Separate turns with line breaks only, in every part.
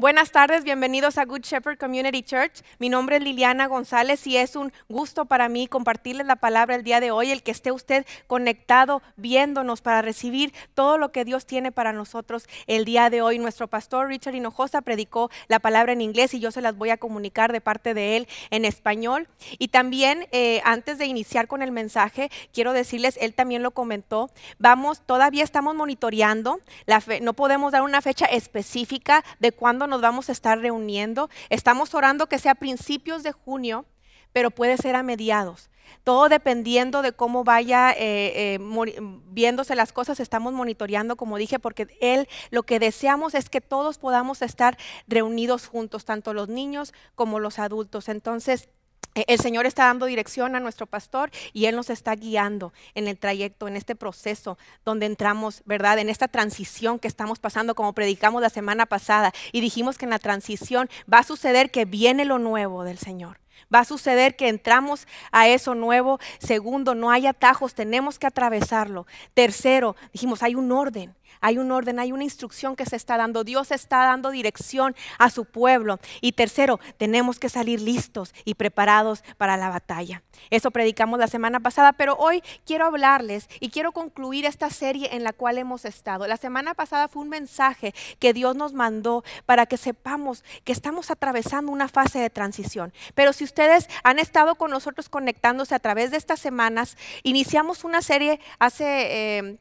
Buenas tardes, bienvenidos a Good Shepherd Community Church. Mi nombre es Liliana González y es un gusto para mí compartirles la palabra el día de hoy, el que esté usted conectado viéndonos para recibir todo lo que Dios tiene para nosotros el día de hoy. Nuestro pastor Richard Hinojosa predicó la palabra en inglés y yo se las voy a comunicar de parte de él en español. Y también, eh, antes de iniciar con el mensaje, quiero decirles, él también lo comentó, vamos, todavía estamos monitoreando, la fe, no podemos dar una fecha específica de cuándo nos vamos a estar reuniendo. Estamos orando que sea principios de junio, pero puede ser a mediados. Todo dependiendo de cómo vaya eh, eh, viéndose las cosas, estamos monitoreando, como dije, porque él lo que deseamos es que todos podamos estar reunidos juntos, tanto los niños como los adultos. Entonces, eh, el Señor está dando dirección a nuestro pastor y Él nos está guiando en el trayecto, en este proceso donde entramos, ¿verdad? En esta transición que estamos pasando, como predicamos la semana pasada, y dijimos que en la transición va a suceder que viene lo nuevo del Señor. Va a suceder que entramos a eso nuevo. Segundo, no hay atajos, tenemos que atravesarlo. Tercero, dijimos, hay un orden, hay un orden, hay una instrucción que se está dando. Dios está dando dirección a su pueblo. Y tercero, tenemos que salir listos y preparados para la batalla. Eso predicamos la semana pasada, pero hoy quiero hablarles y quiero concluir esta serie en la cual hemos estado. La semana pasada fue un mensaje que Dios nos mandó para que sepamos que estamos atravesando una fase de transición. Pero si ustedes han estado con nosotros conectándose a través de estas semanas. Iniciamos una serie hace, em,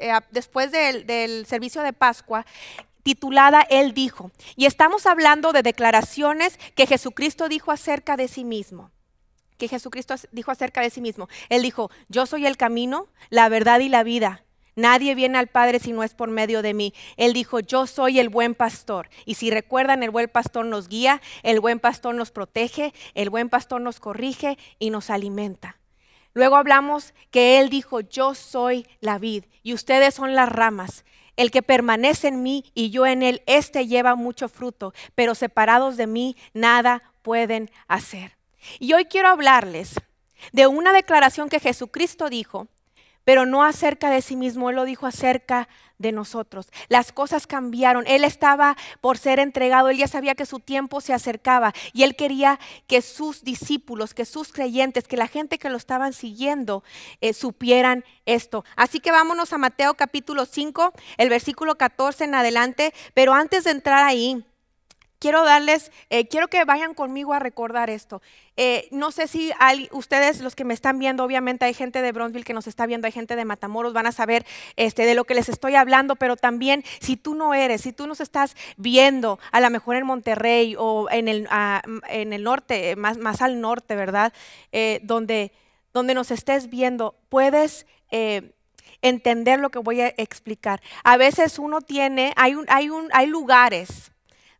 eh, después del, del servicio de Pascua titulada Él dijo. Y estamos hablando de declaraciones que Jesucristo dijo acerca de sí mismo que Jesucristo dijo acerca de sí mismo. Él dijo, yo soy el camino, la verdad y la vida. Nadie viene al Padre si no es por medio de mí. Él dijo, yo soy el buen pastor. Y si recuerdan, el buen pastor nos guía, el buen pastor nos protege, el buen pastor nos corrige y nos alimenta. Luego hablamos que Él dijo, yo soy la vid y ustedes son las ramas. El que permanece en mí y yo en Él, éste lleva mucho fruto, pero separados de mí nada pueden hacer. Y hoy quiero hablarles de una declaración que Jesucristo dijo pero no acerca de sí mismo, Él lo dijo acerca de nosotros. Las cosas cambiaron, Él estaba por ser entregado, Él ya sabía que su tiempo se acercaba y Él quería que sus discípulos, que sus creyentes, que la gente que lo estaban siguiendo eh, supieran esto. Así que vámonos a Mateo capítulo 5, el versículo 14 en adelante, pero antes de entrar ahí, quiero darles, eh, quiero que vayan conmigo a recordar esto. Eh, no sé si hay, ustedes, los que me están viendo, obviamente hay gente de Bronzeville que nos está viendo, hay gente de Matamoros, van a saber este, de lo que les estoy hablando, pero también si tú no eres, si tú nos estás viendo, a lo mejor en Monterrey o en el, en el norte, eh, más, al norte, ¿verdad? donde, donde nos estés viendo, puedes entender lo que voy a explicar. A veces uno tiene, hay, un, hay, un, hay lugares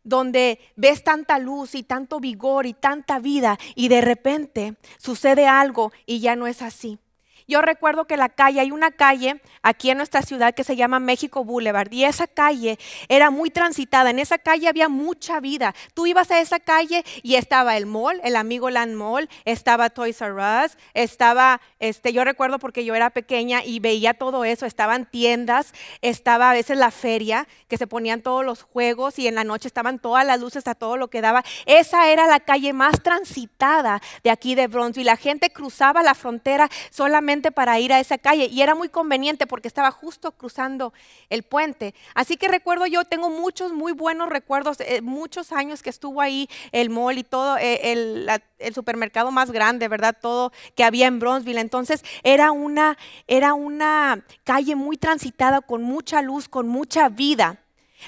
donde ves tanta luz y tanto vigor y tanta vida y de repente sucede algo y ya no es así. Yo recuerdo que la calle, hay una calle aquí en nuestra ciudad que se llama México Boulevard y esa calle era muy transitada, en esa calle había mucha vida. Tú ibas a esa calle y estaba el mall, el amigo Land Mall, estaba Toys R Us, estaba, este, yo recuerdo porque yo era pequeña y veía todo eso, estaban tiendas, estaba a veces la feria, que se ponían todos los juegos y en la noche estaban todas las luces a todo lo que daba. Esa era la calle más transitada de aquí de y La gente cruzaba la frontera solamente para ir a esa calle y era muy conveniente porque estaba justo cruzando el puente. Así que recuerdo yo, tengo muchos muy buenos recuerdos, eh, muchos años que estuvo ahí el mall y todo, eh, el, supermercado más grande, ¿verdad? Todo que había en Bronzeville. Entonces era una, era una calle muy transitada, con mucha luz, con mucha vida.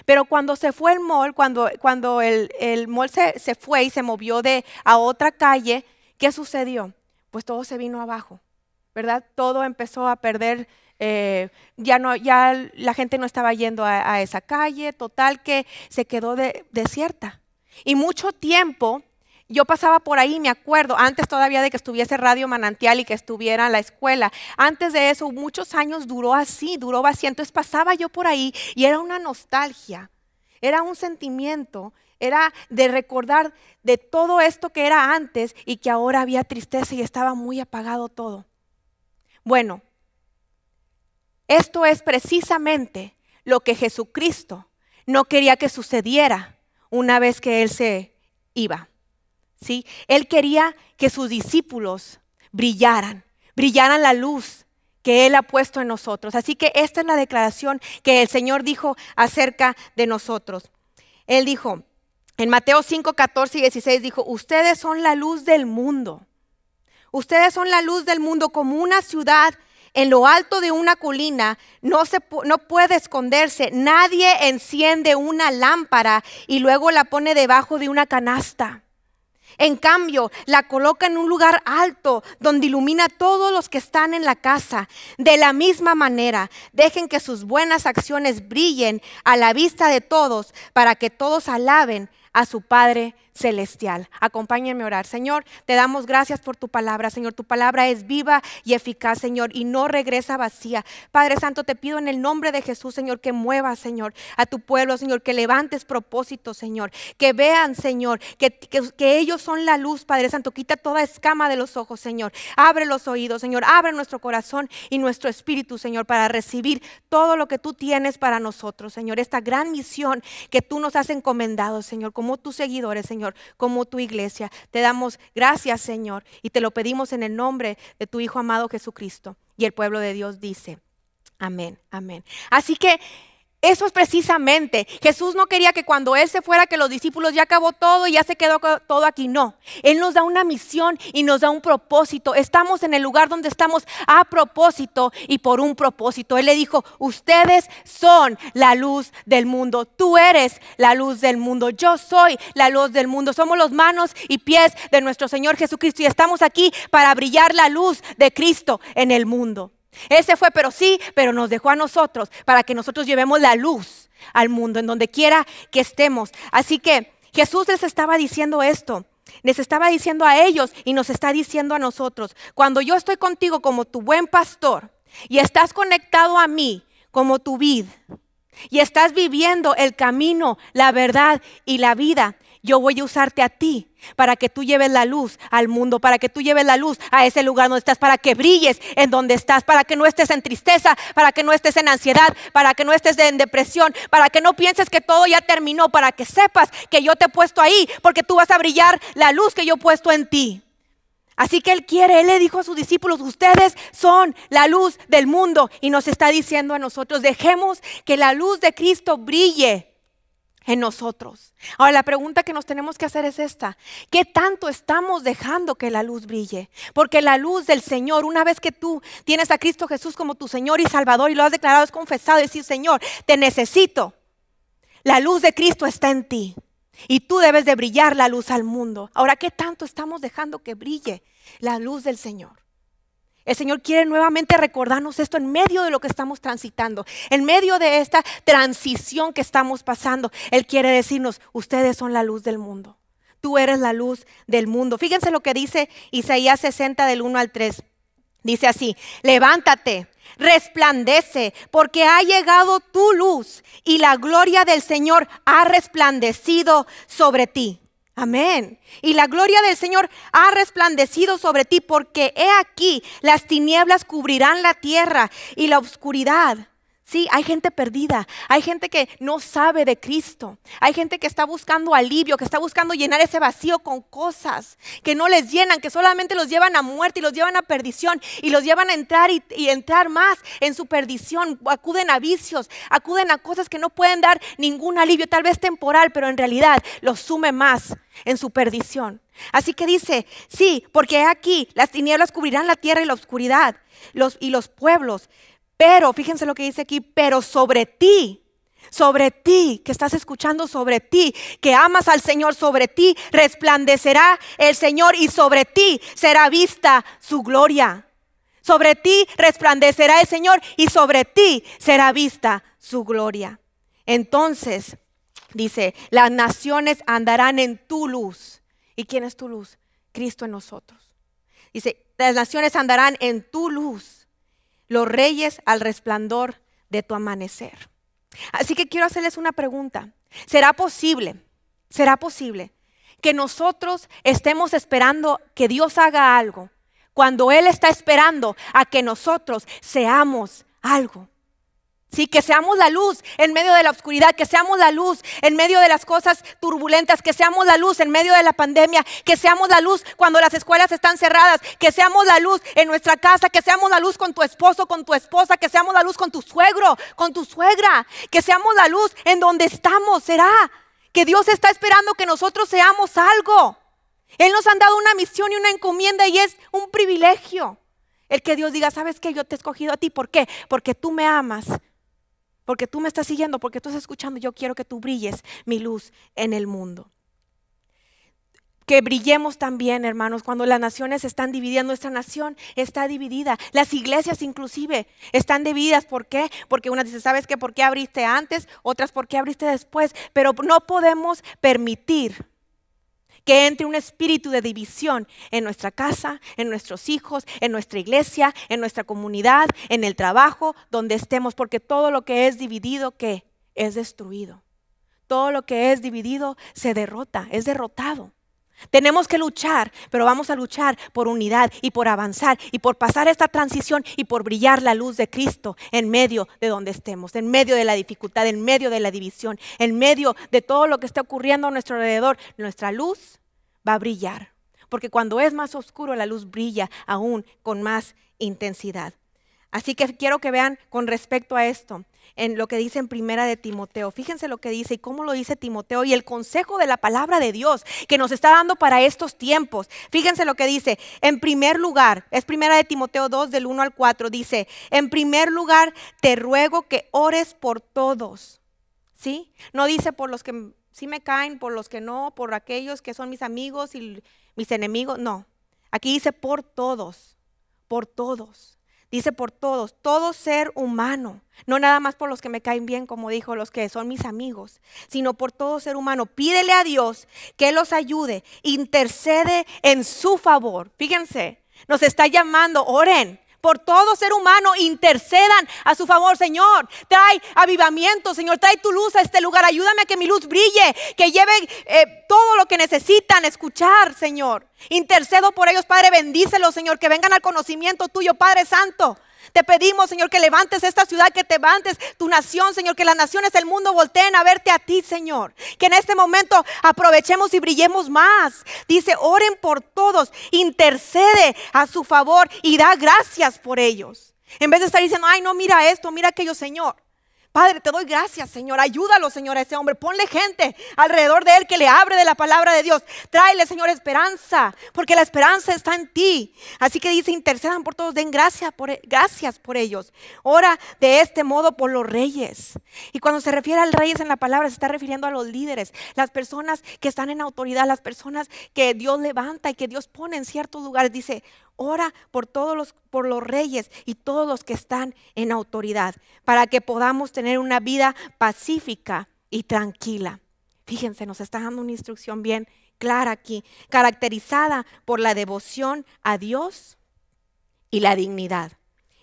Pero cuando se fue el mall, cuando, cuando el, el, mall se, se, fue y se movió de, a otra calle, ¿qué sucedió? Pues todo se vino abajo. ¿verdad? Todo empezó a perder, eh, ya, no, ya la gente no estaba yendo a, esa calle, total que se quedó desierta. Y mucho tiempo yo pasaba por ahí, me acuerdo, antes todavía de que estuviese Radio Manantial y que estuviera la escuela. Antes de eso, muchos años duró así, duró vacía. Entonces pasaba yo por ahí y era una nostalgia, era un sentimiento, era de recordar de todo esto que era antes y que ahora había tristeza y estaba muy apagado todo. Bueno, esto es precisamente lo que Jesucristo no quería que sucediera una vez que Él se iba. ¿sí? Él quería que sus discípulos brillaran, brillaran la luz que Él ha puesto en nosotros. Así que esta es la declaración que el Señor dijo acerca de nosotros. Él dijo, en Mateo 5, 14 y 16 dijo, ustedes son la luz del mundo. Ustedes son la luz del mundo como una ciudad en lo alto de una colina, no, no puede esconderse. Nadie enciende una lámpara y luego la pone debajo de una canasta. En cambio, la coloca en un lugar alto donde ilumina a todos los que están en la casa. De la misma manera, dejen que sus buenas acciones brillen a la vista de todos para que todos alaben a su Padre celestial. Acompáñenme a orar. Señor, te damos gracias por tu palabra. Señor, tu palabra es viva y eficaz, Señor, y no regresa vacía. Padre Santo, te pido en el nombre de Jesús, Señor, que muevas, Señor, a tu pueblo, Señor, que levantes propósitos, Señor, que vean, Señor, que, que, que ellos son la luz, Padre Santo. Quita toda escama de los ojos, Señor. Abre los oídos, Señor. Abre nuestro corazón y nuestro espíritu, Señor, para recibir todo lo que tú tienes para nosotros, Señor. Esta gran misión que tú nos has encomendado, Señor, como tus seguidores, Señor como tu iglesia. Te damos gracias, Señor, y te lo pedimos en el nombre de tu Hijo amado Jesucristo. Y el pueblo de Dios dice, amén, amén. Así que... Eso es precisamente. Jesús no quería que cuando Él se fuera, que los discípulos ya acabó todo y ya se quedó todo aquí. No. Él nos da una misión y nos da un propósito. Estamos en el lugar donde estamos a propósito y por un propósito. Él le dijo, ustedes son la luz del mundo. Tú eres la luz del mundo. Yo soy la luz del mundo. Somos los manos y pies de nuestro Señor Jesucristo y estamos aquí para brillar la luz de Cristo en el mundo. Ese fue, pero sí, pero nos dejó a nosotros para que nosotros llevemos la luz al mundo, en donde quiera que estemos. Así que Jesús les estaba diciendo esto. Les estaba diciendo a ellos y nos está diciendo a nosotros, cuando yo estoy contigo como tu buen pastor y estás conectado a mí como tu vid y estás viviendo el camino, la verdad y la vida, yo voy a usarte a ti para que tú lleves la luz al mundo, para que tú lleves la luz a ese lugar donde estás, para que brilles en donde estás, para que no estés en tristeza, para que no estés en ansiedad, para que no estés en depresión, para que no pienses que todo ya terminó, para que sepas que yo te he puesto ahí, porque tú vas a brillar la luz que yo he puesto en ti. Así que Él quiere, Él le dijo a sus discípulos, ustedes son la luz del mundo y nos está diciendo a nosotros, dejemos que la luz de Cristo brille en nosotros. Ahora la pregunta que nos tenemos que hacer es esta. ¿Qué tanto estamos dejando que la luz brille? Porque la luz del Señor, una vez que tú tienes a Cristo Jesús como tu Señor y Salvador y lo has declarado, es confesado, decir, Señor, te necesito. La luz de Cristo está en ti. Y tú debes de brillar la luz al mundo. Ahora, ¿qué tanto estamos dejando que brille la luz del Señor? El Señor quiere nuevamente recordarnos esto en medio de lo que estamos transitando, en medio de esta transición que estamos pasando. Él quiere decirnos, ustedes son la luz del mundo. Tú eres la luz del mundo. Fíjense lo que dice Isaías 60 del 1 al 3. Dice así, levántate, resplandece, porque ha llegado tu luz y la gloria del Señor ha resplandecido sobre ti. Amén. Y la gloria del Señor ha resplandecido sobre ti, porque he aquí las tinieblas cubrirán la tierra y la oscuridad Sí, hay gente perdida, hay gente que no sabe de Cristo, hay gente que está buscando alivio, que está buscando llenar ese vacío con cosas que no les llenan, que solamente los llevan a muerte y los llevan a perdición y los llevan a entrar y, entrar más en su perdición. Acuden a vicios, acuden a cosas que no pueden dar ningún alivio, tal vez temporal, pero en realidad los sume más en su perdición. Así que dice, sí, porque aquí las tinieblas cubrirán la tierra y la oscuridad los, y los pueblos pero, fíjense lo que dice aquí, pero sobre ti, sobre ti, que estás escuchando, sobre ti, que amas al Señor, sobre ti resplandecerá el Señor y sobre ti será vista su gloria. Sobre ti resplandecerá el Señor y sobre ti será vista su gloria. Entonces, dice, las naciones andarán en tu luz. ¿Y quién es tu luz? Cristo en nosotros. Dice, las naciones andarán en tu luz los reyes al resplandor de tu amanecer. Así que quiero hacerles una pregunta. ¿Será posible? ¿Será posible que nosotros estemos esperando que Dios haga algo cuando Él está esperando a que nosotros seamos algo? Sí, que seamos la luz en medio de la oscuridad, que seamos la luz en medio de las cosas turbulentas, que seamos la luz en medio de la pandemia, que seamos la luz cuando las escuelas están cerradas, que seamos la luz en nuestra casa, que seamos la luz con tu esposo, con tu esposa, que seamos la luz con tu suegro, con tu suegra, que seamos la luz en donde estamos. Será que Dios está esperando que nosotros seamos algo. Él nos ha dado una misión y una encomienda y es un privilegio. El que Dios diga, sabes que yo te he escogido a ti, ¿por qué? Porque tú me amas, porque tú me estás siguiendo, porque tú estás escuchando, yo quiero que tú brilles mi luz en el mundo. Que brillemos también, hermanos, cuando las naciones están divididas, nuestra nación está dividida, las iglesias inclusive están divididas. ¿Por qué? Porque unas dicen, ¿sabes qué? ¿Por qué abriste antes? Otras, ¿por qué abriste después? Pero no podemos permitir que entre un espíritu de división en nuestra casa, en nuestros hijos, en nuestra iglesia, en nuestra comunidad, en el trabajo, donde estemos, porque todo lo que es dividido, ¿qué? es destruido. Todo lo que es dividido se derrota, es derrotado. Tenemos que luchar, pero vamos a luchar por unidad y por avanzar y por pasar esta transición y por brillar la luz de Cristo en medio de donde estemos, en medio de la dificultad, en medio de la división, en medio de todo lo que está ocurriendo a nuestro alrededor. Nuestra luz va a brillar, porque cuando es más oscuro la luz brilla aún con más intensidad. Así que quiero que vean con respecto a esto, en lo que dice en primera de Timoteo. Fíjense lo que dice y cómo lo dice Timoteo y el consejo de la palabra de Dios que nos está dando para estos tiempos. Fíjense lo que dice. En primer lugar, es primera de Timoteo 2 del 1 al 4, dice, en primer lugar te ruego que ores por todos. ¿Sí? No dice por los que sí me caen, por los que no, por aquellos que son mis amigos y mis enemigos, no. Aquí dice por todos, por todos. Dice por todos, todo ser humano, no nada más por los que me caen bien, como dijo, los que son mis amigos, sino por todo ser humano. Pídele a Dios que los ayude, intercede en su favor. Fíjense, nos está llamando, oren, por todo ser humano, intercedan a su favor, Señor. Trae avivamiento, Señor, trae tu luz a este lugar. Ayúdame a que mi luz brille, que lleve eh, todo lo que necesitan escuchar, Señor. Intercedo por ellos, Padre, bendícelos, Señor, que vengan al conocimiento tuyo, Padre Santo. Te pedimos, Señor, que levantes esta ciudad, que te levantes tu nación, Señor, que las naciones del mundo volteen a verte a ti, Señor. Que en este momento aprovechemos y brillemos más. Dice, oren por todos, intercede a su favor y da gracias por ellos. En vez de estar diciendo, ay, no, mira esto, mira aquello, Señor. Padre, te doy gracias, Señor. Ayúdalo, Señor, a ese hombre. Ponle gente alrededor de él que le abre de la palabra de Dios. Tráele, Señor, esperanza, porque la esperanza está en ti. Así que dice, intercedan por todos, den gracias por, e-, gracias por ellos. Ora de este modo por los reyes. Y cuando se refiere al reyes en la palabra, se está refiriendo a los líderes, las personas que están en autoridad, las personas que Dios levanta y que Dios pone en ciertos lugares. Dice, Ora por todos los, por los reyes y todos los que están en autoridad, para que podamos tener una vida pacífica y tranquila. Fíjense, nos está dando una instrucción bien clara aquí, caracterizada por la devoción a Dios y la dignidad.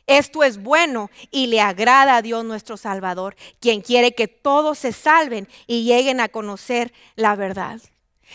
Esto es bueno y le agrada a Dios nuestro Salvador, quien quiere que todos se salven y lleguen a conocer la verdad.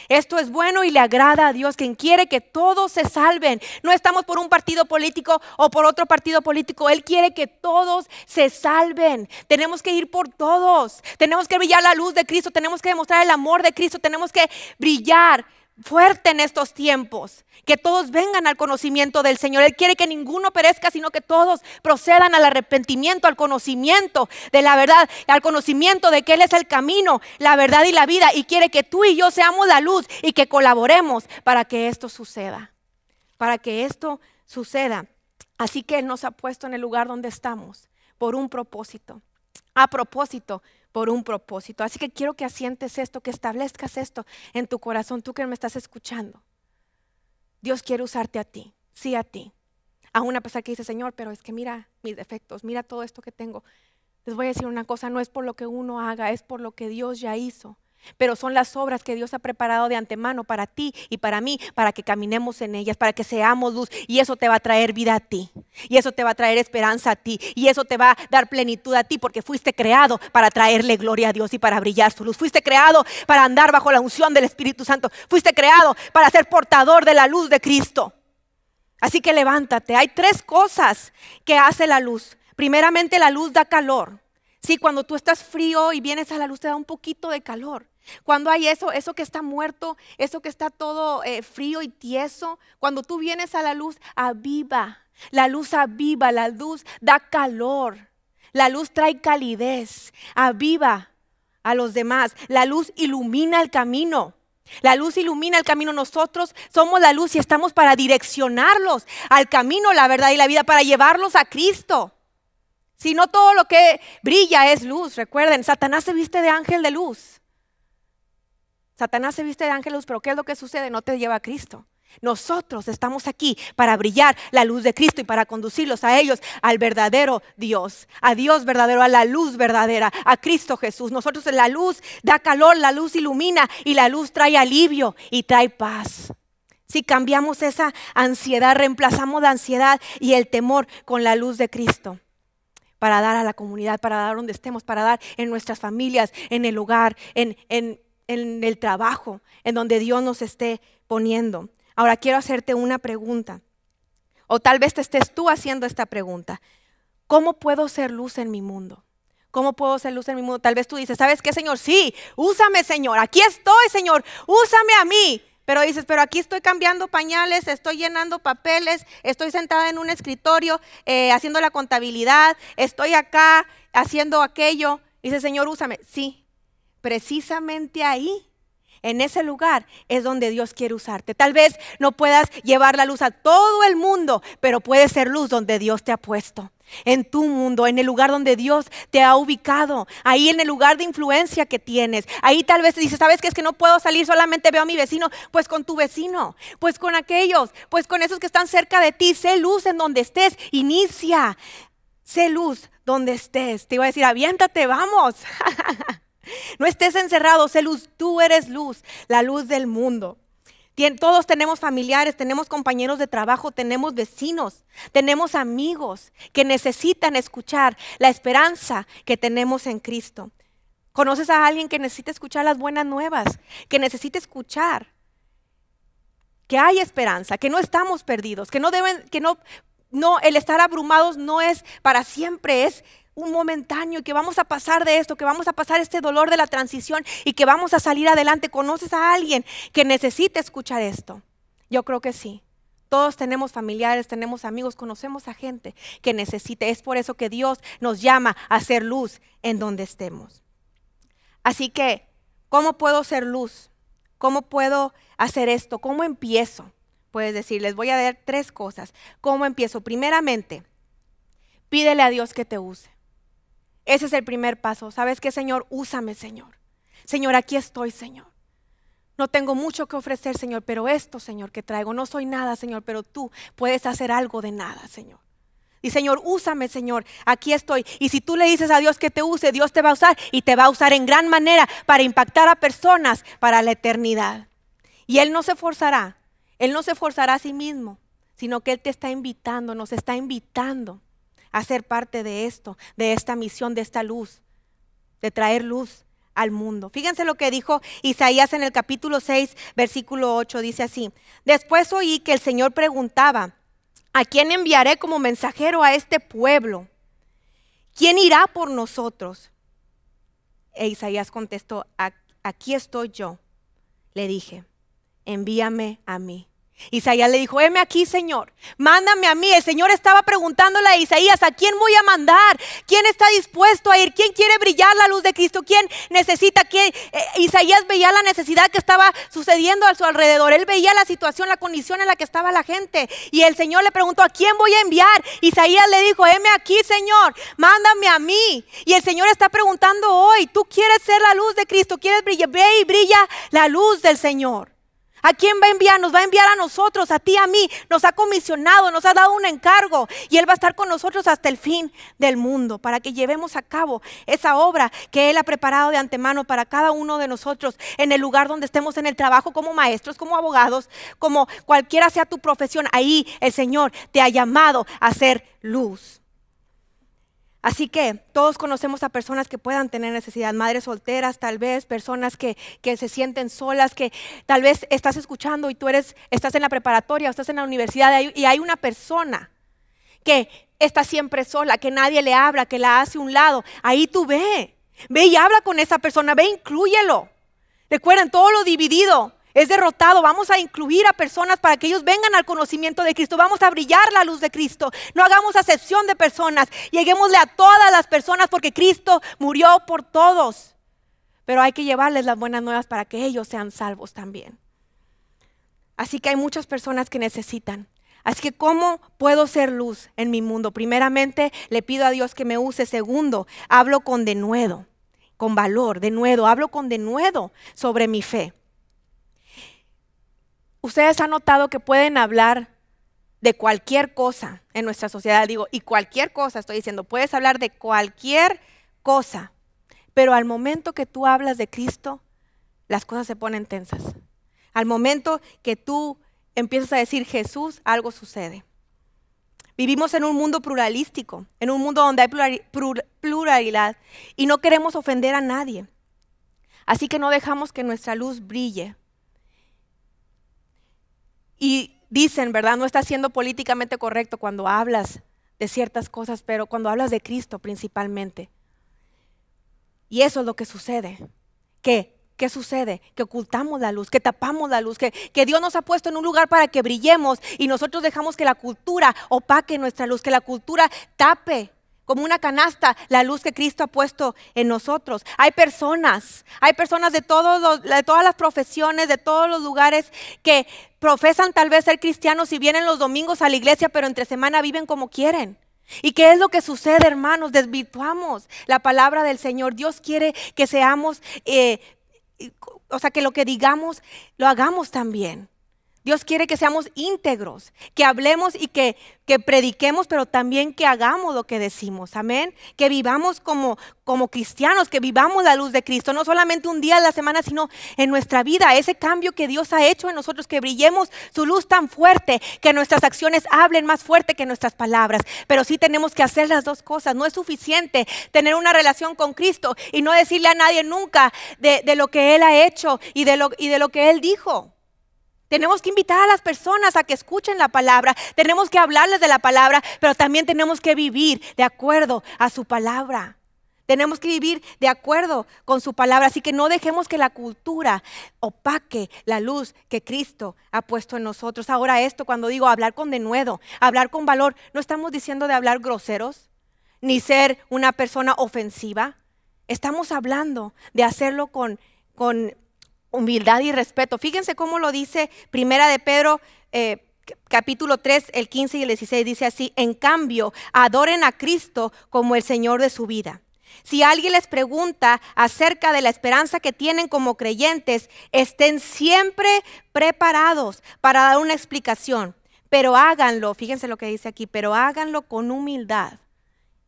Esto es bueno y le agrada a Dios, quien quiere que todos se salven. No estamos por un partido político o por otro partido político. Él quiere que todos se salven. Tenemos que ir por todos. Tenemos que brillar la luz de Cristo. Tenemos que demostrar el amor de Cristo. Tenemos que brillar fuerte en estos tiempos, que todos vengan al conocimiento del Señor. Él quiere que ninguno perezca, sino que todos procedan al arrepentimiento, al conocimiento de la verdad, al conocimiento de que Él es el camino, la verdad y la vida. Y quiere que tú y yo seamos la luz y que colaboremos para que esto suceda, para que esto suceda. Así que Él nos ha puesto en el lugar donde estamos por un propósito a propósito por un propósito. Así que quiero que asientes esto, que establezcas esto en tu corazón, tú que me estás escuchando. Dios quiere usarte a ti, sí a ti. Aún a pesar que dice, Señor, pero es que mira mis defectos, mira todo esto que tengo. Les voy a decir una cosa, no es por lo que uno haga, es por lo que Dios ya hizo pero son las obras que Dios ha preparado de antemano para ti y para mí, para que caminemos en ellas, para que seamos luz. Y eso te va a traer vida a ti, y eso te va a traer esperanza a ti, y eso te va a dar plenitud a ti, porque fuiste creado para traerle gloria a Dios y para brillar su luz. Fuiste creado para andar bajo la unción del Espíritu Santo. Fuiste creado para ser portador de la luz de Cristo. Así que levántate. Hay tres cosas que hace la luz. Primeramente la luz da calor. Sí, cuando tú estás frío y vienes a la luz te da un poquito de calor. Cuando hay eso, eso que está muerto, eso que está todo eh, frío y tieso, cuando tú vienes a la luz, aviva. La luz aviva, la luz da calor. La luz trae calidez, aviva a los demás. La luz ilumina el camino. La luz ilumina el camino. Nosotros somos la luz y estamos para direccionarlos al camino, la verdad y la vida, para llevarlos a Cristo. Si no todo lo que brilla es luz, recuerden, Satanás se viste de ángel de luz. Satanás se viste de ángel de luz, pero ¿qué es lo que sucede? No te lleva a Cristo. Nosotros estamos aquí para brillar la luz de Cristo y para conducirlos a ellos al verdadero Dios, a Dios verdadero, a la luz verdadera, a Cristo Jesús. Nosotros la luz da calor, la luz ilumina y la luz trae alivio y trae paz. Si cambiamos esa ansiedad, reemplazamos la ansiedad y el temor con la luz de Cristo para dar a la comunidad, para dar donde estemos, para dar en nuestras familias, en el hogar, en, en, en el trabajo, en donde Dios nos esté poniendo. Ahora quiero hacerte una pregunta, o tal vez te estés tú haciendo esta pregunta. ¿Cómo puedo ser luz en mi mundo? ¿Cómo puedo ser luz en mi mundo? Tal vez tú dices, ¿sabes qué, Señor? Sí, úsame, Señor. Aquí estoy, Señor. Úsame a mí. Pero dices, pero aquí estoy cambiando pañales, estoy llenando papeles, estoy sentada en un escritorio eh, haciendo la contabilidad, estoy acá haciendo aquello. Dice, Señor, úsame. Sí, precisamente ahí en ese lugar es donde Dios quiere usarte. Tal vez no puedas llevar la luz a todo el mundo, pero puede ser luz donde Dios te ha puesto en tu mundo, en el lugar donde Dios te ha ubicado, ahí en el lugar de influencia que tienes. Ahí tal vez dices, ¿sabes qué? Es que no puedo salir, solamente veo a mi vecino. Pues con tu vecino, pues con aquellos, pues con esos que están cerca de ti. Sé luz en donde estés, inicia. Sé luz donde estés. Te iba a decir, aviéntate, vamos. no estés encerrado, sé luz, tú eres luz, la luz del mundo todos tenemos familiares, tenemos compañeros de trabajo, tenemos vecinos, tenemos amigos que necesitan escuchar la esperanza que tenemos en Cristo. Conoces a alguien que necesita escuchar las buenas nuevas, que necesita escuchar que hay esperanza, que no estamos perdidos, que no deben, que no, no, el estar abrumados no es para siempre, es un momentáneo, que vamos a pasar de esto, que vamos a pasar este dolor de la transición y que vamos a salir adelante. ¿Conoces a alguien que necesite escuchar esto? Yo creo que sí. Todos tenemos familiares, tenemos amigos, conocemos a gente que necesite. Es por eso que Dios nos llama a ser luz en donde estemos. Así que, ¿cómo puedo ser luz? ¿Cómo puedo hacer esto? ¿Cómo empiezo? Puedes decir, les voy a dar tres cosas. ¿Cómo empiezo? Primeramente, pídele a Dios que te use. Ese es el primer paso. ¿Sabes qué, Señor? Úsame, Señor. Señor, aquí estoy, Señor. No tengo mucho que ofrecer, Señor, pero esto, Señor, que traigo, no soy nada, Señor, pero tú puedes hacer algo de nada, Señor. Y Señor, úsame, Señor, aquí estoy. Y si tú le dices a Dios que te use, Dios te va a usar y te va a usar en gran manera para impactar a personas para la eternidad. Y Él no se forzará, Él no se forzará a sí mismo, sino que Él te está invitando, nos está invitando a ser parte de esto, de esta misión, de esta luz, de traer luz al mundo. Fíjense lo que dijo Isaías en el capítulo 6, versículo 8, dice así, después oí que el Señor preguntaba, ¿a quién enviaré como mensajero a este pueblo? ¿Quién irá por nosotros? E Isaías contestó, aquí estoy yo. Le dije, envíame a mí. Isaías le dijo, heme aquí, Señor, mándame a mí. El Señor estaba preguntándole a Isaías, ¿a quién voy a mandar? ¿Quién está dispuesto a ir? ¿Quién quiere brillar la luz de Cristo? ¿Quién necesita? que eh, Isaías veía la necesidad que estaba sucediendo a su alrededor. Él veía la situación, la condición en la que estaba la gente. Y el Señor le preguntó, ¿a quién voy a enviar? Isaías le dijo, heme aquí, Señor, mándame a mí. Y el Señor está preguntando hoy, ¿tú quieres ser la luz de Cristo? ¿Quieres brillar? Ve y brilla la luz del Señor. ¿A quién va a enviar? Nos va a enviar a nosotros, a ti, a mí. Nos ha comisionado, nos ha dado un encargo y Él va a estar con nosotros hasta el fin del mundo para que llevemos a cabo esa obra que Él ha preparado de antemano para cada uno de nosotros en el lugar donde estemos en el trabajo como maestros, como abogados, como cualquiera sea tu profesión. Ahí el Señor te ha llamado a ser luz. Así que todos conocemos a personas que puedan tener necesidad, madres solteras tal vez, personas que, se sienten solas, que tal vez estás escuchando y tú eres, estás en la preparatoria o estás en la universidad y hay una persona que está siempre sola, que nadie le habla, que la hace un lado. Ahí tú ve, ve y habla con esa persona, ve, inclúyelo. Recuerden, todo lo dividido es derrotado, vamos a incluir a personas para que ellos vengan al conocimiento de Cristo, vamos a brillar la luz de Cristo, no hagamos acepción de personas, lleguémosle a todas las personas porque Cristo murió por todos, pero hay que llevarles las buenas nuevas para que ellos sean salvos también. Así que hay muchas personas que necesitan. Así que ¿cómo puedo ser luz en mi mundo? Primeramente, le pido a Dios que me use. Segundo, hablo con denuedo, con valor, denuedo, hablo con denuedo sobre mi fe. Ustedes han notado que pueden hablar de cualquier cosa en nuestra sociedad, digo, y cualquier cosa, estoy diciendo, puedes hablar de cualquier cosa, pero al momento que tú hablas de Cristo, las cosas se ponen tensas. Al momento que tú empiezas a decir Jesús, algo sucede. Vivimos en un mundo pluralístico, en un mundo donde hay pluralidad y no queremos ofender a nadie. Así que no dejamos que nuestra luz brille y dicen, ¿verdad? No está siendo políticamente correcto cuando hablas de ciertas cosas, pero cuando hablas de Cristo principalmente. Y eso es lo que sucede. ¿Qué? ¿Qué sucede? Que ocultamos la luz, que tapamos la luz, que, que, Dios nos ha puesto en un lugar para que brillemos y nosotros dejamos que la cultura opaque nuestra luz, que la cultura tape como una canasta, la luz que Cristo ha puesto en nosotros. Hay personas, hay personas de, de todas las profesiones, de todos los lugares que profesan tal vez ser cristianos y vienen los domingos a la iglesia, pero entre semana viven como quieren. ¿Y qué es lo que sucede, hermanos? Desvirtuamos la palabra del Señor. Dios quiere que seamos, eh, o sea, que lo que digamos, lo hagamos también. Dios quiere que seamos íntegros, que hablemos y que, prediquemos, pero también que hagamos lo que decimos. Amén. Que vivamos como, como cristianos, que vivamos la luz de Cristo, no solamente un día a la semana, sino en nuestra vida. Ese cambio que Dios ha hecho en nosotros, que brillemos su luz tan fuerte, que nuestras acciones hablen más fuerte que nuestras palabras. Pero sí tenemos que hacer las dos cosas. No es suficiente tener una relación con Cristo y no decirle a nadie nunca de, de lo que Él ha hecho y de lo, y de lo que Él dijo. Tenemos que invitar a las personas a que escuchen la palabra, tenemos que hablarles de la palabra, pero también tenemos que vivir de acuerdo a su palabra. Tenemos que vivir de acuerdo con su palabra, así que no dejemos que la cultura opaque la luz que Cristo ha puesto en nosotros. Ahora esto, cuando digo hablar con denuedo, hablar con valor, no estamos diciendo de hablar groseros, ni ser una persona ofensiva. Estamos hablando de hacerlo con, con humildad y respeto. Fíjense cómo lo dice Primera de Pedro. Eh, capítulo 3, el 15 y el 16 dice así, en cambio, adoren a Cristo como el Señor de su vida. Si alguien les pregunta acerca de la esperanza que tienen como creyentes, estén siempre preparados para dar una explicación, pero háganlo, fíjense lo que dice aquí, pero háganlo con humildad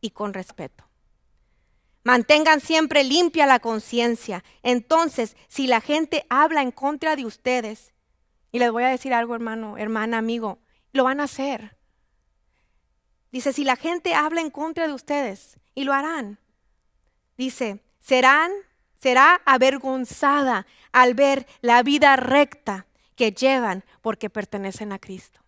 y con respeto. Mantengan siempre limpia la conciencia. Entonces, si la gente habla en contra de ustedes, y les voy a decir algo, hermano, hermana, amigo, lo van a hacer. Dice, si la gente habla en contra de ustedes, y lo harán. Dice, serán, será avergonzada al ver la vida recta que llevan porque pertenecen a Cristo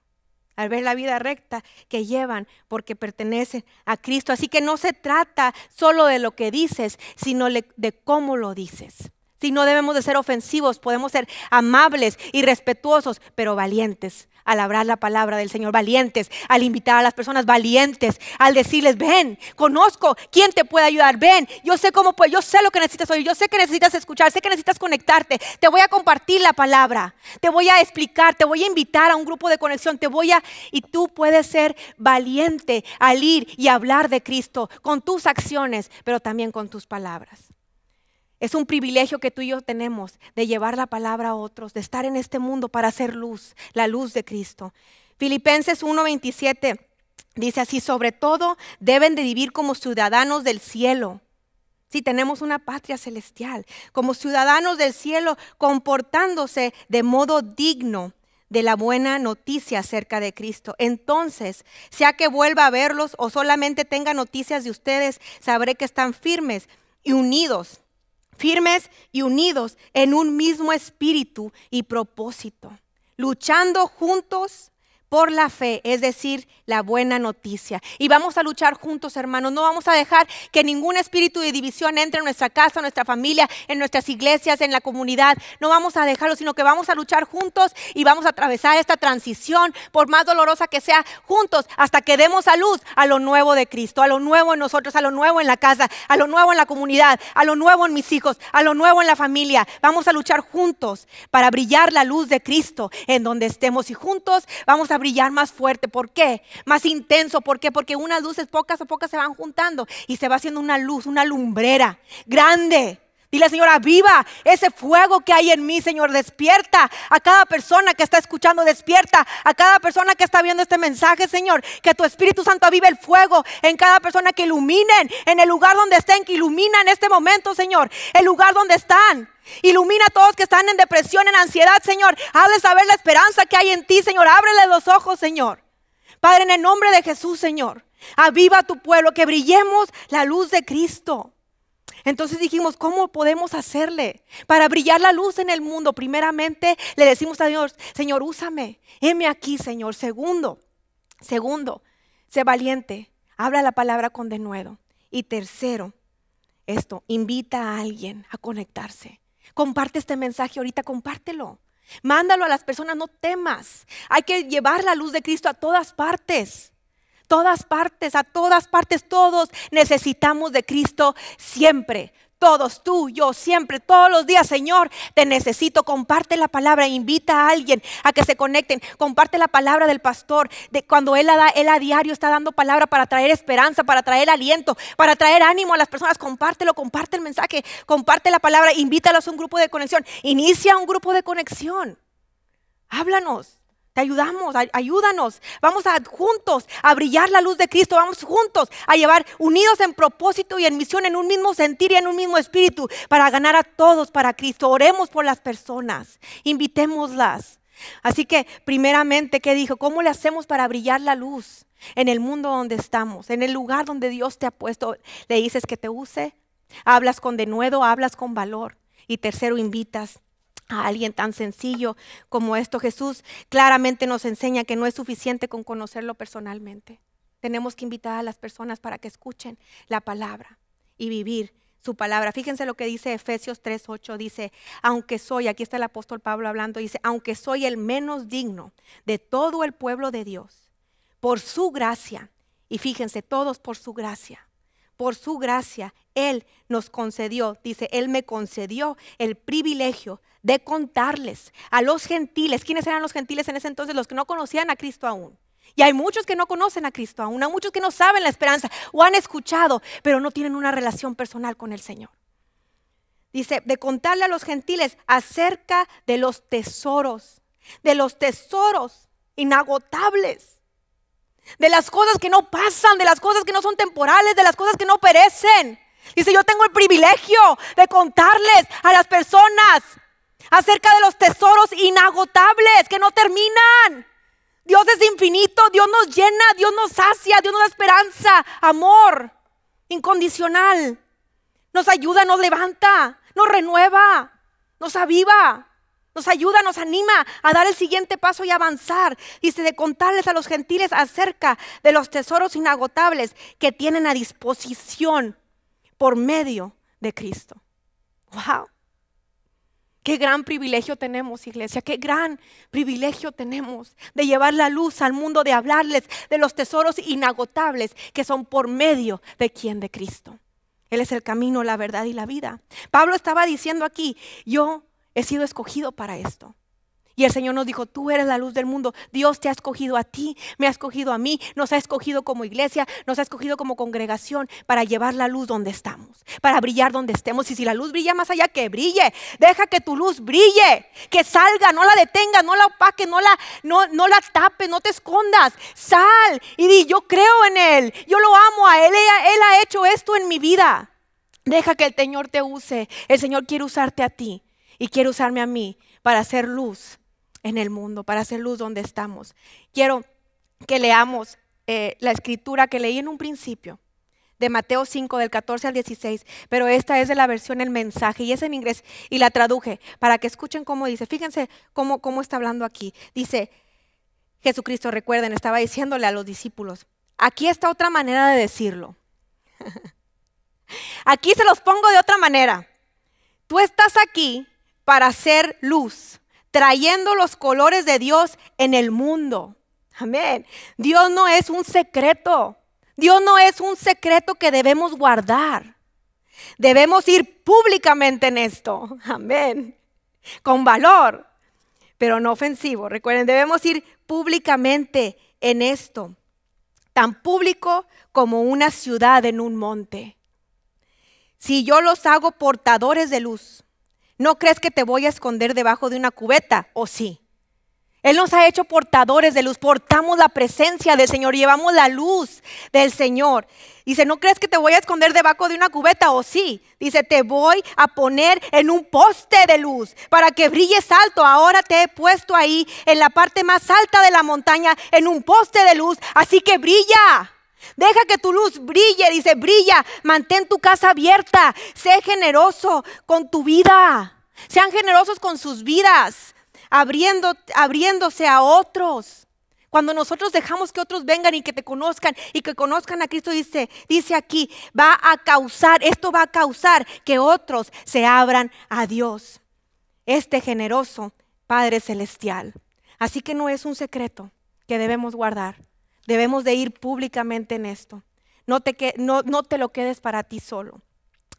al ver la vida recta que llevan porque pertenecen a Cristo. Así que no se trata solo de lo que dices, sino de cómo lo dices. Si no debemos de ser ofensivos, podemos ser amables y respetuosos, pero valientes al hablar la palabra del Señor, valientes al invitar a las personas, valientes al decirles, ven, conozco quién te puede ayudar, ven, yo sé cómo puedes, yo sé lo que necesitas oír, yo sé que necesitas escuchar, sé que necesitas conectarte, te voy a compartir la palabra, te voy a explicar, te voy a invitar a un grupo de conexión, te voy a, y tú puedes ser valiente al ir y hablar de Cristo con tus acciones, pero también con tus palabras. Es un privilegio que tú y yo tenemos de llevar la palabra a otros, de estar en este mundo para hacer luz, la luz de Cristo. Filipenses 1:27 dice así, sobre todo deben de vivir como ciudadanos del cielo. Si tenemos una patria celestial, como ciudadanos del cielo, comportándose de modo digno de la buena noticia acerca de Cristo. Entonces, sea que vuelva a verlos o solamente tenga noticias de ustedes, sabré que están firmes y unidos firmes y unidos en un mismo espíritu y propósito, luchando juntos por la fe, es decir, la buena noticia. Y vamos a luchar juntos, hermanos. No vamos a dejar que ningún espíritu de división entre en nuestra casa, en nuestra familia, en nuestras iglesias, en la comunidad. No vamos a dejarlo, sino que vamos a luchar juntos y vamos a atravesar esta transición, por más dolorosa que sea, juntos, hasta que demos a luz a lo nuevo de Cristo, a lo nuevo en nosotros, a lo nuevo en la casa, a lo nuevo en la comunidad, a lo nuevo en mis hijos, a lo nuevo en la familia. Vamos a luchar juntos para brillar la luz de Cristo en donde estemos y juntos vamos a brillar más fuerte. ¿Por qué? Más intenso. ¿Por qué? Porque unas luces pocas a pocas se van juntando y se va haciendo una luz, una lumbrera grande Dile, Señor, aviva ese fuego que hay en mí, Señor. Despierta a cada persona que está escuchando, despierta a cada persona que está viendo este mensaje, Señor. Que tu Espíritu Santo avive el fuego en cada persona que iluminen en el lugar donde estén, que ilumina en este momento, Señor, el lugar donde están. Ilumina a todos que están en depresión, en ansiedad, Señor. Hazles saber la esperanza que hay en ti, Señor. Ábrele los ojos, Señor. Padre, en el nombre de Jesús, Señor. Aviva tu pueblo, que brillemos la luz de Cristo. Entonces dijimos, ¿cómo podemos hacerle? Para brillar la luz en el mundo, primeramente le decimos a Dios, Señor, úsame, heme aquí, Señor. Segundo, segundo, sé valiente, habla la palabra con denuedo. Y tercero, esto, invita a alguien a conectarse. Comparte este mensaje ahorita, compártelo. Mándalo a las personas, no temas. Hay que llevar la luz de Cristo a todas partes todas partes, a todas partes, todos necesitamos de Cristo siempre. Todos, tú, yo, siempre, todos los días, Señor, te necesito. Comparte la palabra, invita a alguien a que se conecten. Comparte la palabra del pastor. De cuando él, da, él a diario está dando palabra para traer esperanza, para traer aliento, para traer ánimo a las personas. Compártelo, comparte el mensaje, comparte la palabra, invítalos a un grupo de conexión. Inicia un grupo de conexión. Háblanos. Te ayudamos, ayúdanos. Vamos juntos a brillar la luz de Cristo. Vamos juntos a llevar unidos en propósito y en misión, en un mismo sentir y en un mismo espíritu, para ganar a todos para Cristo. Oremos por las personas, invitémoslas. Así que, primeramente, ¿qué dijo? ¿Cómo le hacemos para brillar la luz en el mundo donde estamos, en el lugar donde Dios te ha puesto? Le dices que te use, hablas con denuedo, hablas con valor. Y tercero, invitas a alguien tan sencillo como esto. Jesús claramente nos enseña que no es suficiente con conocerlo personalmente. Tenemos que invitar a las personas para que escuchen la palabra y vivir su palabra. Fíjense lo que dice Efesios 3:8, dice, aunque soy, aquí está el apóstol Pablo hablando, dice, aunque soy el menos digno de todo el pueblo de Dios, por su gracia, y fíjense, todos por su gracia, por su gracia, Él nos concedió, dice, Él me concedió el privilegio de contarles a los gentiles. ¿Quiénes eran los gentiles en ese entonces? Los que no conocían a Cristo aún. Y hay muchos que no conocen a Cristo aún, hay muchos que no saben la esperanza o han escuchado, pero no tienen una relación personal con el Señor. Dice, de contarle a los gentiles acerca de los tesoros, de los tesoros inagotables de las cosas que no pasan, de las cosas que no son temporales, de las cosas que no perecen. Dice, yo tengo el privilegio de contarles a las personas acerca de los tesoros inagotables que no terminan. Dios es infinito, Dios nos llena, Dios nos sacia, Dios nos da esperanza, amor incondicional. Nos ayuda, nos levanta, nos renueva, nos aviva. Nos ayuda, nos anima a dar el siguiente paso y avanzar. Dice, de contarles a los gentiles acerca de los tesoros inagotables que tienen a disposición por medio de Cristo. ¡Wow! Qué gran privilegio tenemos, iglesia, qué gran privilegio tenemos de llevar la luz al mundo, de hablarles de los tesoros inagotables que son por medio de quien, de Cristo. Él es el camino, la verdad y la vida. Pablo estaba diciendo aquí, yo He sido escogido para esto. Y el Señor nos dijo, tú eres la luz del mundo. Dios te ha escogido a ti, me ha escogido a mí, nos ha escogido como iglesia, nos ha escogido como congregación para llevar la luz donde estamos, para brillar donde estemos. Y si la luz brilla más allá, que brille. Deja que tu luz brille, que salga, no la detenga no la opaque no la, no, no la tapes, no te escondas. Sal y di, yo creo en Él, yo lo amo a Él, Él ha hecho esto en mi vida. Deja que el Señor te use, el Señor quiere usarte a ti y quiero usarme a mí para hacer luz en el mundo, para hacer luz donde estamos. Quiero que leamos eh, la escritura que leí en un principio de Mateo 5 del 14 al 16, pero esta es de la versión el mensaje y es en inglés y la traduje para que escuchen cómo dice. Fíjense cómo, cómo está hablando aquí. Dice Jesucristo, recuerden, estaba diciéndole a los discípulos, aquí está otra manera de decirlo. aquí se los pongo de otra manera. Tú estás aquí para hacer luz, trayendo los colores de Dios en el mundo. Amén. Dios no es un secreto. Dios no es un secreto que debemos guardar. Debemos ir públicamente en esto. Amén. Con valor, pero no ofensivo. Recuerden, debemos ir públicamente en esto. Tan público como una ciudad en un monte. Si yo los hago portadores de luz, ¿No crees que te voy a esconder debajo de una cubeta? ¿O sí? Él nos ha hecho portadores de luz, portamos la presencia del Señor, llevamos la luz del Señor. Dice, ¿no crees que te voy a esconder debajo de una cubeta? ¿O sí? Dice, te voy a poner en un poste de luz para que brilles alto. Ahora te he puesto ahí en la parte más alta de la montaña, en un poste de luz, así que brilla. Deja que tu luz brille, dice, brilla, mantén tu casa abierta, sé generoso con tu vida, sean generosos con sus vidas, abriendo, abriéndose a otros. Cuando nosotros dejamos que otros vengan y que te conozcan y que conozcan a Cristo, dice, dice aquí, va a causar, esto va a causar que otros se abran a Dios, este generoso Padre Celestial. Así que no es un secreto que debemos guardar. Debemos de ir públicamente en esto. No te, no te lo quedes para ti solo.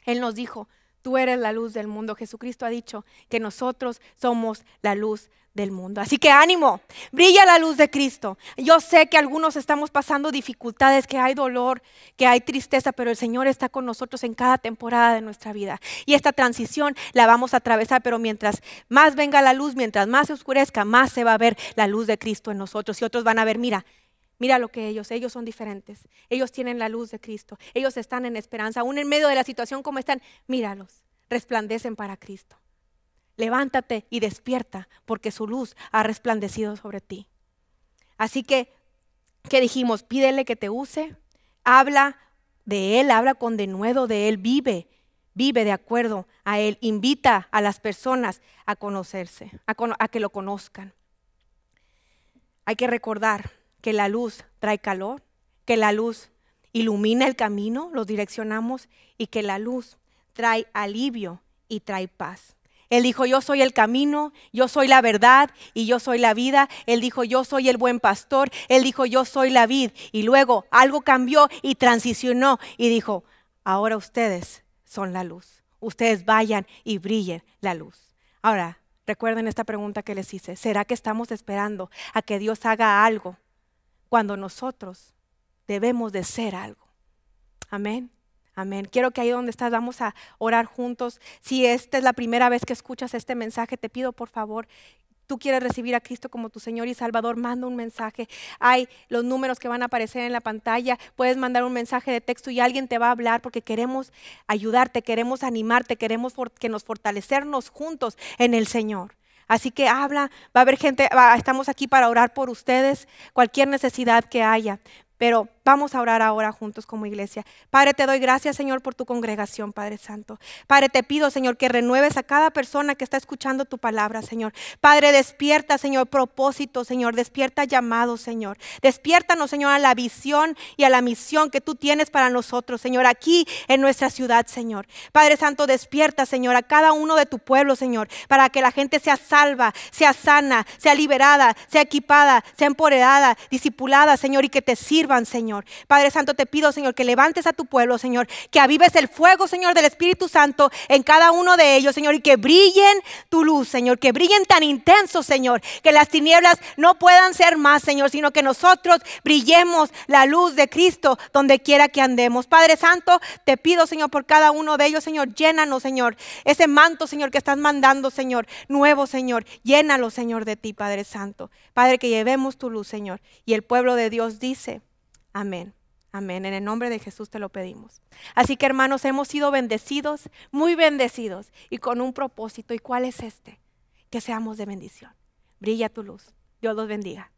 Él nos dijo, tú eres la luz del mundo. Jesucristo ha dicho que nosotros somos la luz del mundo. Así que ánimo, brilla la luz de Cristo. Yo sé que algunos estamos pasando dificultades, que hay dolor, que hay tristeza, pero el Señor está con nosotros en cada temporada de nuestra vida. Y esta transición la vamos a atravesar, pero mientras más venga la luz, mientras más se oscurezca, más se va a ver la luz de Cristo en nosotros. Y otros van a ver, mira, Mira lo que ellos, ellos son diferentes. Ellos tienen la luz de Cristo. Ellos están en esperanza. Aún en medio de la situación como están, míralos. Resplandecen para Cristo. Levántate y despierta porque su luz ha resplandecido sobre ti. Así que, ¿qué dijimos? Pídele que te use. Habla de Él, habla con denuedo de Él. Vive, vive de acuerdo a Él. Invita a las personas a conocerse, a que lo conozcan. Hay que recordar que la luz trae calor, que la luz ilumina el camino, los direccionamos y que la luz trae alivio y trae paz. Él dijo, yo soy el camino, yo soy la verdad y yo soy la vida. Él dijo, yo soy el buen pastor. Él dijo, yo soy la vid. Y luego algo cambió y transicionó y dijo, ahora ustedes son la luz. Ustedes vayan y brillen la luz. Ahora, recuerden esta pregunta que les hice. ¿Será que estamos esperando a que Dios haga algo cuando nosotros debemos de ser algo. Amén. Amén. Quiero que ahí donde estás vamos a orar juntos. Si esta es la primera vez que escuchas este mensaje, te pido por favor tú quieres recibir a Cristo como tu Señor y Salvador, manda un mensaje. Hay los números que van a aparecer en la pantalla. Puedes mandar un mensaje de texto y alguien te va a hablar porque queremos ayudarte, queremos animarte, queremos que nos fortalecernos juntos en el Señor. Así que habla, va a haber gente, va, estamos aquí para orar por ustedes, cualquier necesidad que haya pero vamos a orar ahora juntos como iglesia. Padre, te doy gracias, Señor, por tu congregación, Padre Santo. Padre, te pido, Señor, que renueves a cada persona que está escuchando tu palabra, Señor. Padre, despierta, Señor, propósito, Señor, despierta llamado, Señor. Despiértanos, Señor, a la visión y a la misión que tú tienes para nosotros, Señor, aquí en nuestra ciudad, Señor. Padre Santo, despierta, Señor, a cada uno de tu pueblo, Señor, para que la gente sea salva, sea sana, sea liberada, sea equipada, sea empoderada, discipulada, Señor, y que te sirva Señor. Padre Santo, te pido, Señor, que levantes a tu pueblo, Señor, que avives el fuego, Señor, del Espíritu Santo en cada uno de ellos, Señor, y que brillen tu luz, Señor, que brillen tan intenso, Señor, que las tinieblas no puedan ser más, Señor, sino que nosotros brillemos la luz de Cristo donde quiera que andemos. Padre Santo, te pido, Señor, por cada uno de ellos, Señor, llénanos, Señor, ese manto, Señor, que estás mandando, Señor, nuevo, Señor, llénalo, Señor, de ti, Padre Santo. Padre, que llevemos tu luz, Señor. Y el pueblo de Dios dice, Amén. Amén. En el nombre de Jesús te lo pedimos. Así que hermanos, hemos sido bendecidos, muy bendecidos y con un propósito. ¿Y cuál es este? Que seamos de bendición. Brilla tu luz. Dios los bendiga.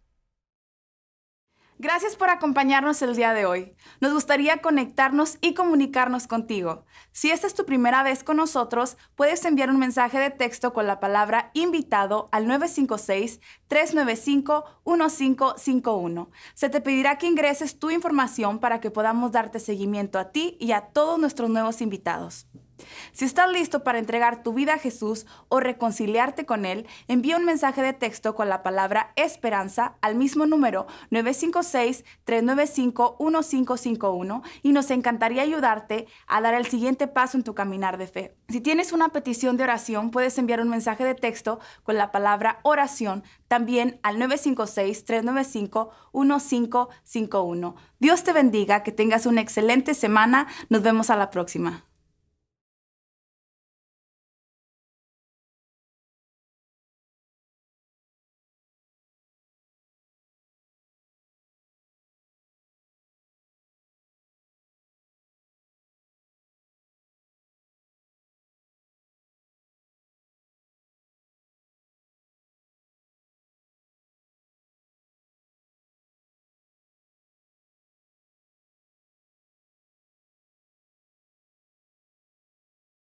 Gracias por acompañarnos el día de hoy. Nos gustaría conectarnos y comunicarnos contigo. Si esta es tu primera vez con nosotros, puedes enviar un mensaje de texto con la palabra invitado al 956-395-1551. Se te pedirá que ingreses tu información para que podamos darte seguimiento a ti y a todos nuestros nuevos invitados. Si estás listo para entregar tu vida a Jesús o reconciliarte con Él, envía un mensaje de texto con la palabra esperanza al mismo número 956-395-1551 y nos encantaría ayudarte a dar el siguiente paso en tu caminar de fe. Si tienes una petición de oración, puedes enviar un mensaje de texto con la palabra oración también al 956-395-1551. Dios te bendiga, que tengas una excelente semana, nos vemos a la próxima.